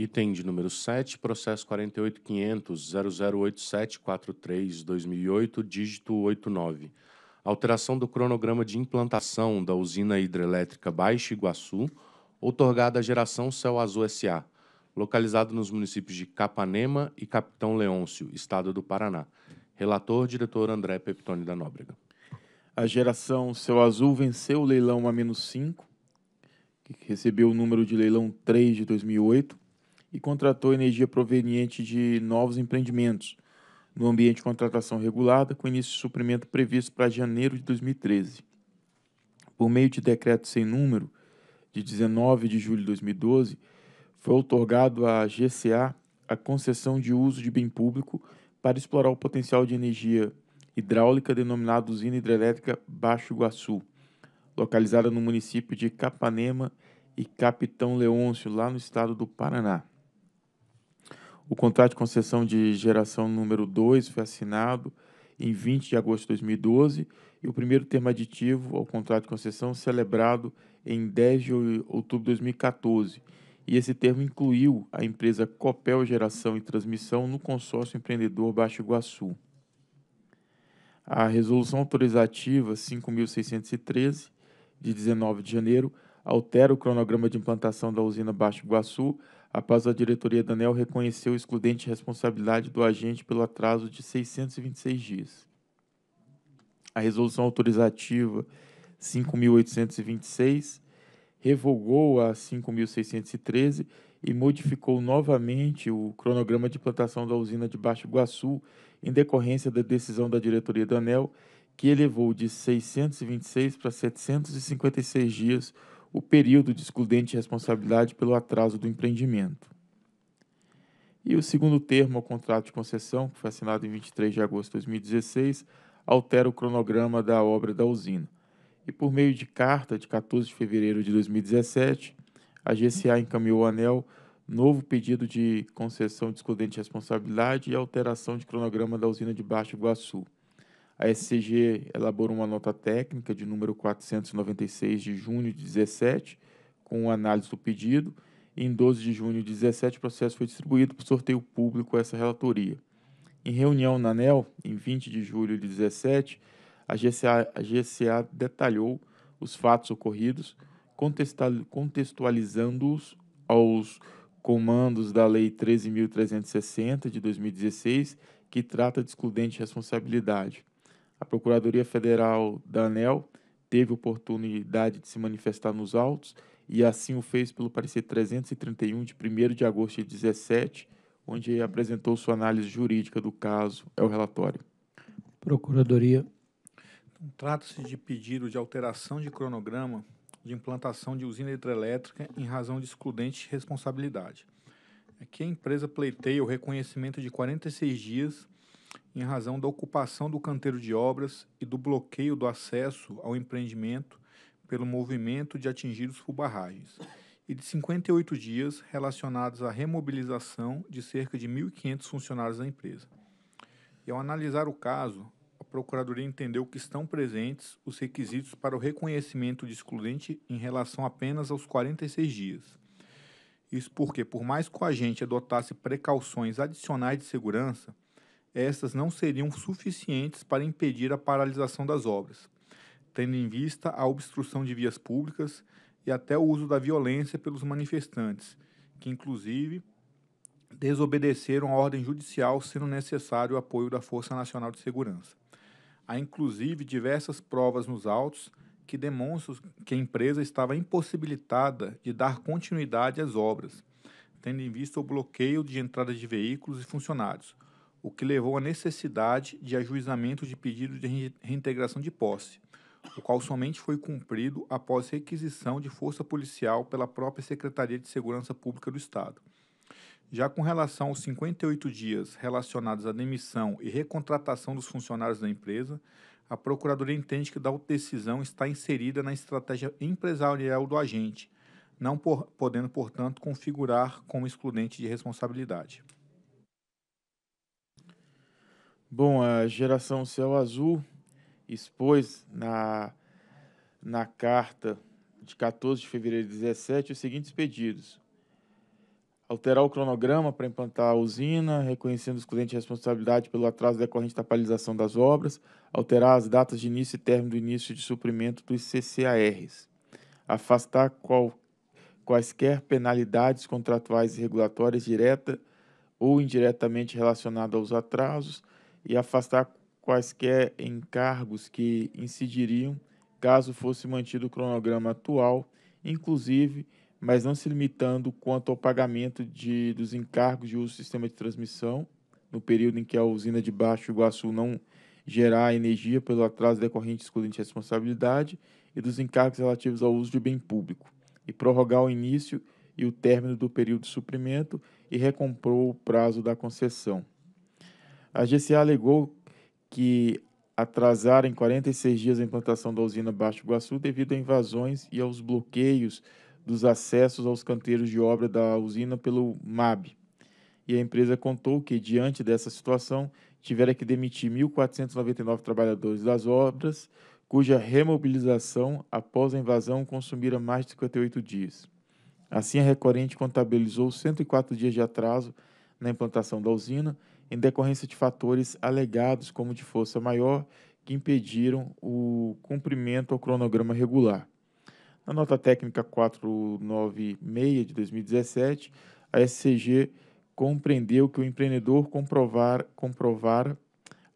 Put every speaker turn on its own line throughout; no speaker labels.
Item de número 7, processo 48.500.008743-2008, dígito 89. Alteração do cronograma de
implantação da usina hidrelétrica Baixo Iguaçu, outorgada à geração Céu Azul S.A., localizado nos municípios de Capanema e Capitão Leôncio, Estado do Paraná.
Relator, diretor André Peptoni da Nóbrega. A geração Céu Azul venceu o leilão A-5, que recebeu o número de leilão 3 de 2008, e contratou energia proveniente de novos empreendimentos, no ambiente de contratação regulada, com início de suprimento previsto para janeiro de 2013. Por meio de decreto sem número, de 19 de julho de 2012, foi outorgado à GCA a concessão de uso de bem público para explorar o potencial de energia hidráulica denominado usina hidrelétrica Baixo Iguaçu, localizada no município de Capanema e Capitão Leôncio, lá no estado do Paraná. O contrato de concessão de geração número 2 foi assinado em 20 de agosto de 2012 e o primeiro termo aditivo ao contrato de concessão celebrado em 10 de outubro de 2014. E esse termo incluiu a empresa Copel Geração e Transmissão no consórcio empreendedor Baixo Iguaçu. A resolução autorizativa 5613 de 19 de janeiro altera o cronograma de implantação da usina Baixo Iguaçu Após a diretoria da ANEL reconheceu excludente responsabilidade do agente pelo atraso de 626 dias. A resolução autorizativa 5.826 revogou a 5.613 e modificou novamente o cronograma de plantação da usina de Baixo Iguaçu em decorrência da decisão da diretoria da ANEL, que elevou de 626 para 756 dias o período de excludente de responsabilidade pelo atraso do empreendimento. E o segundo termo ao contrato de concessão, que foi assinado em 23 de agosto de 2016, altera o cronograma da obra da usina. E por meio de carta de 14 de fevereiro de 2017, a GCA encaminhou ao ANEL novo pedido de concessão de excludente de responsabilidade e alteração de cronograma da usina de Baixo Iguaçu. A SCG elaborou uma nota técnica de número 496 de junho de 17, com análise do pedido. Em 12 de junho de 17, o processo foi distribuído para sorteio público essa relatoria. Em reunião na ANEL, em 20 de julho de 17, a GCA, a GCA detalhou os fatos ocorridos, contextualizando-os aos comandos da Lei 13.360 de 2016, que trata de excludente responsabilidade. A Procuradoria Federal da ANEL teve oportunidade de se manifestar nos autos e assim o fez pelo parecer 331 de 1 de agosto de 17, onde apresentou sua análise jurídica do caso. É o relatório.
Procuradoria.
Então, Trata-se de pedido de alteração de cronograma de implantação de usina hidrelétrica em razão de excludente responsabilidade. Aqui a empresa pleiteia o reconhecimento de 46 dias em razão da ocupação do canteiro de obras e do bloqueio do acesso ao empreendimento pelo movimento de atingidos por barragens, e de 58 dias relacionados à remobilização de cerca de 1.500 funcionários da empresa. E ao analisar o caso, a Procuradoria entendeu que estão presentes os requisitos para o reconhecimento de excludente em relação apenas aos 46 dias. Isso porque, por mais que o agente adotasse precauções adicionais de segurança, estas não seriam suficientes para impedir a paralisação das obras, tendo em vista a obstrução de vias públicas e até o uso da violência pelos manifestantes, que inclusive desobedeceram a ordem judicial, sendo necessário o apoio da Força Nacional de Segurança. Há inclusive diversas provas nos autos que demonstram que a empresa estava impossibilitada de dar continuidade às obras, tendo em vista o bloqueio de entrada de veículos e funcionários, o que levou à necessidade de ajuizamento de pedido de reintegração de posse, o qual somente foi cumprido após requisição de força policial pela própria Secretaria de Segurança Pública do Estado. Já com relação aos 58 dias relacionados à demissão e recontratação dos funcionários da empresa, a Procuradoria entende que a decisão está inserida na estratégia empresarial do agente, não por, podendo, portanto, configurar como excludente de responsabilidade.
Bom, a geração Céu Azul expôs na, na carta de 14 de fevereiro de 17 os seguintes pedidos. Alterar o cronograma para implantar a usina, reconhecendo os clientes de responsabilidade pelo atraso decorrente da paralisação das obras, alterar as datas de início e término do início de suprimento dos CCARs, afastar qual, quaisquer penalidades contratuais e regulatórias direta ou indiretamente relacionadas aos atrasos, e afastar quaisquer encargos que incidiriam caso fosse mantido o cronograma atual, inclusive, mas não se limitando quanto ao pagamento de, dos encargos de uso do sistema de transmissão, no período em que a usina de Baixo Iguaçu não gerar energia pelo atraso decorrente de excludente de responsabilidade e dos encargos relativos ao uso de bem público, e prorrogar o início e o término do período de suprimento e recompor o prazo da concessão. A GCA alegou que atrasaram em 46 dias a implantação da usina Baixo Iguaçu devido a invasões e aos bloqueios dos acessos aos canteiros de obra da usina pelo MAB. E a empresa contou que, diante dessa situação, tivera que demitir 1.499 trabalhadores das obras, cuja remobilização após a invasão consumira mais de 58 dias. Assim, a Recorrente contabilizou 104 dias de atraso na implantação da usina em decorrência de fatores alegados como de força maior que impediram o cumprimento ao cronograma regular. Na nota técnica 496 de 2017, a SCG compreendeu que o empreendedor comprovar, comprovara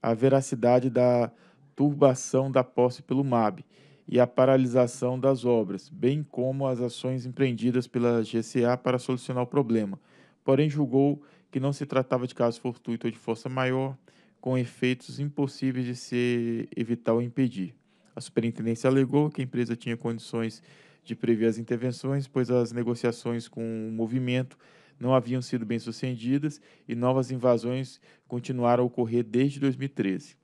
a veracidade da turbação da posse pelo MAB e a paralisação das obras, bem como as ações empreendidas pela GCA para solucionar o problema. Porém, julgou que não se tratava de caso fortuito ou de força maior, com efeitos impossíveis de se evitar ou impedir. A superintendência alegou que a empresa tinha condições de prever as intervenções, pois as negociações com o movimento não haviam sido bem sucedidas e novas invasões continuaram a ocorrer desde 2013.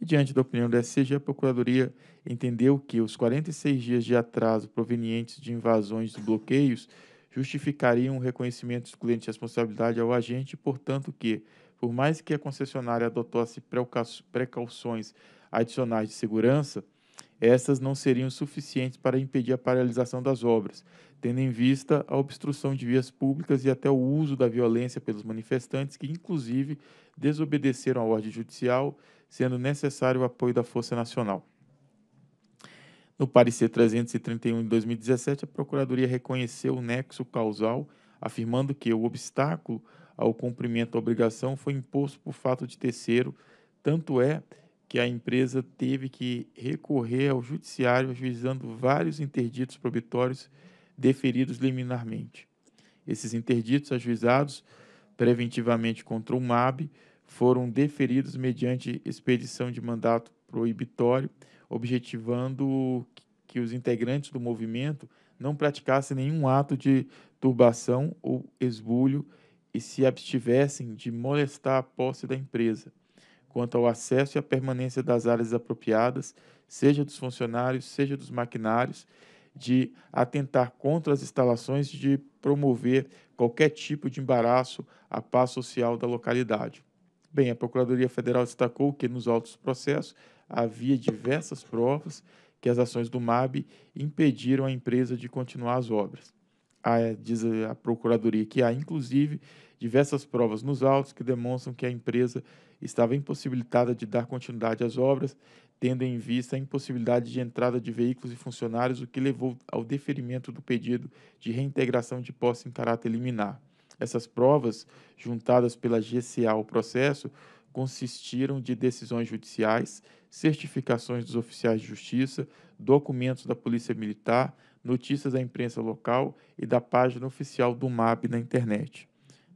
E, diante da opinião do SCG, a Procuradoria entendeu que os 46 dias de atraso provenientes de invasões e bloqueios justificariam um reconhecimento excludente de responsabilidade ao agente, portanto que, por mais que a concessionária adotasse precauções adicionais de segurança, essas não seriam suficientes para impedir a paralisação das obras, tendo em vista a obstrução de vias públicas e até o uso da violência pelos manifestantes, que inclusive desobedeceram à ordem judicial, sendo necessário o apoio da Força Nacional. No parecer 331 de 2017, a Procuradoria reconheceu o nexo causal, afirmando que o obstáculo ao cumprimento da obrigação foi imposto por fato de terceiro, tanto é que a empresa teve que recorrer ao judiciário ajuizando vários interditos probatórios deferidos liminarmente. Esses interditos ajuizados preventivamente contra o MAB foram deferidos mediante expedição de mandato proibitório objetivando que os integrantes do movimento não praticassem nenhum ato de turbação ou esbulho e se abstivessem de molestar a posse da empresa, quanto ao acesso e à permanência das áreas apropriadas, seja dos funcionários, seja dos maquinários, de atentar contra as instalações de promover qualquer tipo de embaraço à paz social da localidade. Bem, a Procuradoria Federal destacou que nos autos processos havia diversas provas que as ações do MAB impediram a empresa de continuar as obras. A, diz a Procuradoria que há, inclusive, diversas provas nos autos que demonstram que a empresa estava impossibilitada de dar continuidade às obras, tendo em vista a impossibilidade de entrada de veículos e funcionários, o que levou ao deferimento do pedido de reintegração de posse em caráter liminar. Essas provas, juntadas pela GCA ao processo, consistiram de decisões judiciais, certificações dos oficiais de justiça, documentos da Polícia Militar, notícias da imprensa local e da página oficial do MAB na internet.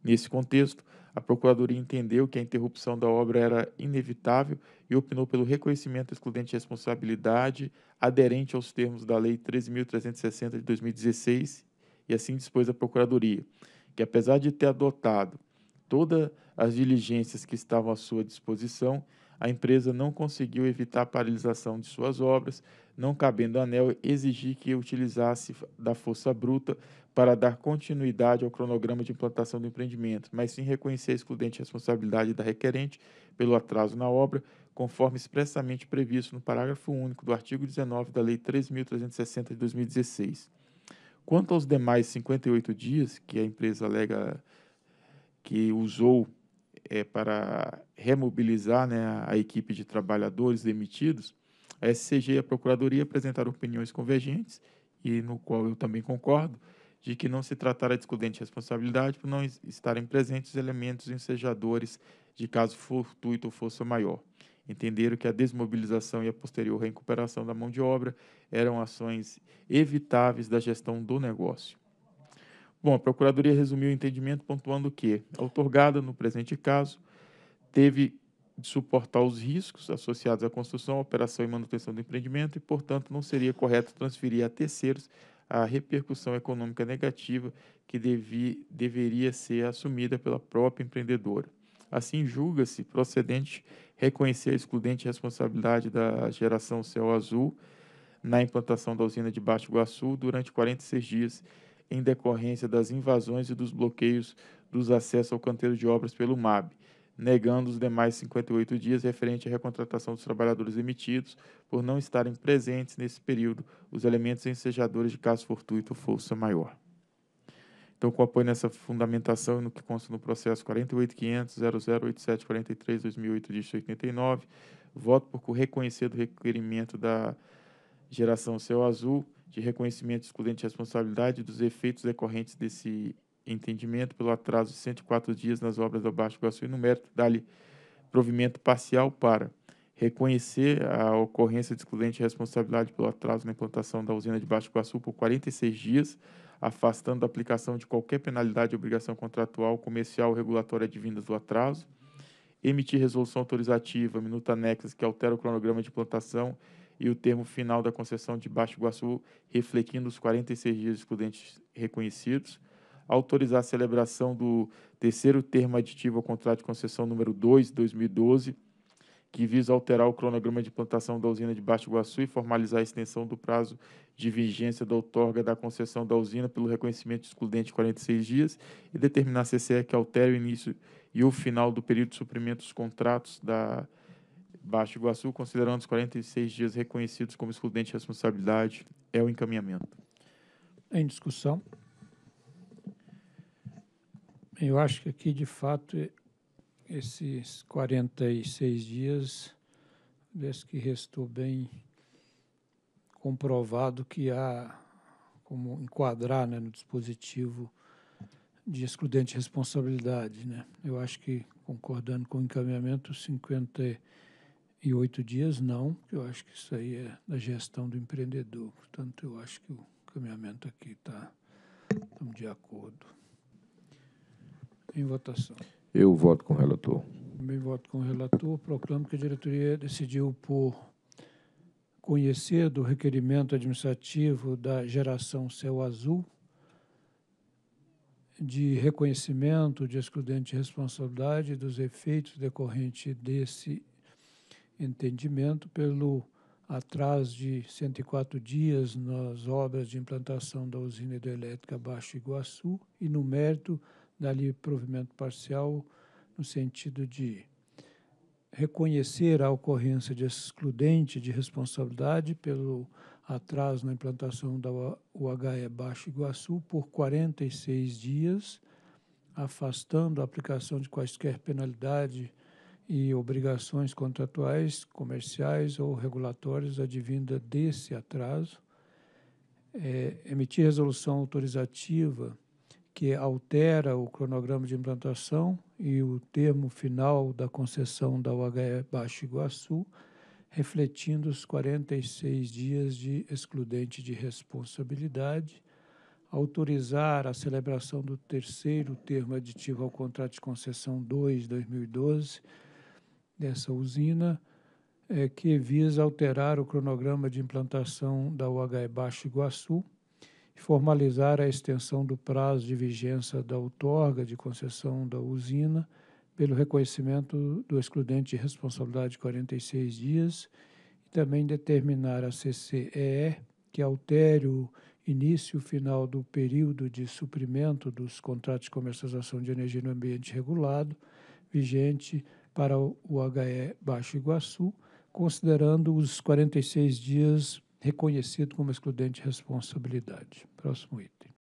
Nesse contexto, a Procuradoria entendeu que a interrupção da obra era inevitável e opinou pelo reconhecimento excludente de responsabilidade aderente aos termos da Lei 13.360 de 2016 e assim dispôs a Procuradoria que, apesar de ter adotado todas as diligências que estavam à sua disposição, a empresa não conseguiu evitar a paralisação de suas obras, não cabendo à ANEL exigir que utilizasse da força bruta para dar continuidade ao cronograma de implantação do empreendimento, mas sim reconhecer a excludente responsabilidade da requerente pelo atraso na obra, conforme expressamente previsto no parágrafo único do artigo 19 da Lei 3.360 de 2016. Quanto aos demais 58 dias que a empresa alega que usou é, para remobilizar né, a equipe de trabalhadores demitidos, a SCG e a Procuradoria apresentaram opiniões convergentes, e no qual eu também concordo, de que não se tratará de excludente responsabilidade por não estarem presentes elementos ensejadores de caso fortuito ou força maior. Entenderam que a desmobilização e a posterior recuperação da mão de obra eram ações evitáveis da gestão do negócio. Bom, a Procuradoria resumiu o entendimento pontuando que a outorgada, no presente caso, teve de suportar os riscos associados à construção, operação e manutenção do empreendimento e, portanto, não seria correto transferir a terceiros a repercussão econômica negativa que devi, deveria ser assumida pela própria empreendedora. Assim, julga-se procedente reconhecer a excludente responsabilidade da geração Céu Azul na implantação da usina de Baixo Iguaçu durante 46 dias em decorrência das invasões e dos bloqueios dos acessos ao canteiro de obras pelo MAB, negando os demais 58 dias referente à recontratação dos trabalhadores emitidos por não estarem presentes nesse período os elementos ensejadores de caso fortuito ou força maior. Então, com apoio nessa fundamentação e no que consta no processo 48.500.008743.2008, 2008 89, voto por reconhecer do requerimento da geração Céu Azul, de reconhecimento excludente de responsabilidade dos efeitos decorrentes desse entendimento pelo atraso de 104 dias nas obras da Baixo Iguaçu e no mérito dá-lhe provimento parcial para reconhecer a ocorrência de excludente de responsabilidade pelo atraso na implantação da usina de Baixo Iguaçu por 46 dias, afastando a aplicação de qualquer penalidade obrigação contratual, comercial ou regulatória advindas do atraso, emitir resolução autorizativa, minuta anexa, que altera o cronograma de implantação e o termo final da concessão de Baixo Iguaçu, refletindo os 46 dias excludentes reconhecidos, autorizar a celebração do terceiro termo aditivo ao contrato de concessão número 2, 2012, que visa alterar o cronograma de implantação da usina de Baixo Iguaçu e formalizar a extensão do prazo de vigência da outorga da concessão da usina pelo reconhecimento excludente de 46 dias e determinar a CCE que altere o início e o final do período de suprimento dos contratos da Baixo Iguaçu, considerando os 46 dias reconhecidos como excludente de responsabilidade, é o encaminhamento.
Em discussão. Eu acho que aqui, de fato, esses 46 dias, desde que restou bem comprovado que há como enquadrar né, no dispositivo de excludente responsabilidade. Né? Eu acho que, concordando com o encaminhamento, 50 e oito dias não, porque eu acho que isso aí é da gestão do empreendedor. Portanto, eu acho que o caminhamento aqui está de acordo. Em votação. Eu voto com o relator. Também voto com o relator. Proclamo que a diretoria decidiu por conhecer do requerimento administrativo da geração Céu Azul de reconhecimento de excludente de responsabilidade dos efeitos decorrentes desse entendimento pelo atraso de 104 dias nas obras de implantação da usina hidrelétrica Baixo Iguaçu e no mérito dali provimento parcial no sentido de reconhecer a ocorrência de excludente de responsabilidade pelo atraso na implantação da UHE Baixo Iguaçu por 46 dias, afastando a aplicação de quaisquer penalidade e obrigações contratuais, comerciais ou regulatórias advinda desse atraso, é, emitir resolução autorizativa que altera o cronograma de implantação e o termo final da concessão da UHE Baixo Iguaçu, refletindo os 46 dias de excludente de responsabilidade, autorizar a celebração do terceiro termo aditivo ao contrato de concessão 2 2012 dessa usina, é, que visa alterar o cronograma de implantação da UHE Baixo Iguaçu e formalizar a extensão do prazo de vigência da outorga de concessão da usina pelo reconhecimento do excludente de responsabilidade de 46 dias e também determinar a CCEE que altere o início e final do período de suprimento dos contratos de comercialização de energia no ambiente regulado vigente para o HE Baixo Iguaçu, considerando os 46 dias reconhecido como excludente de responsabilidade. Próximo item.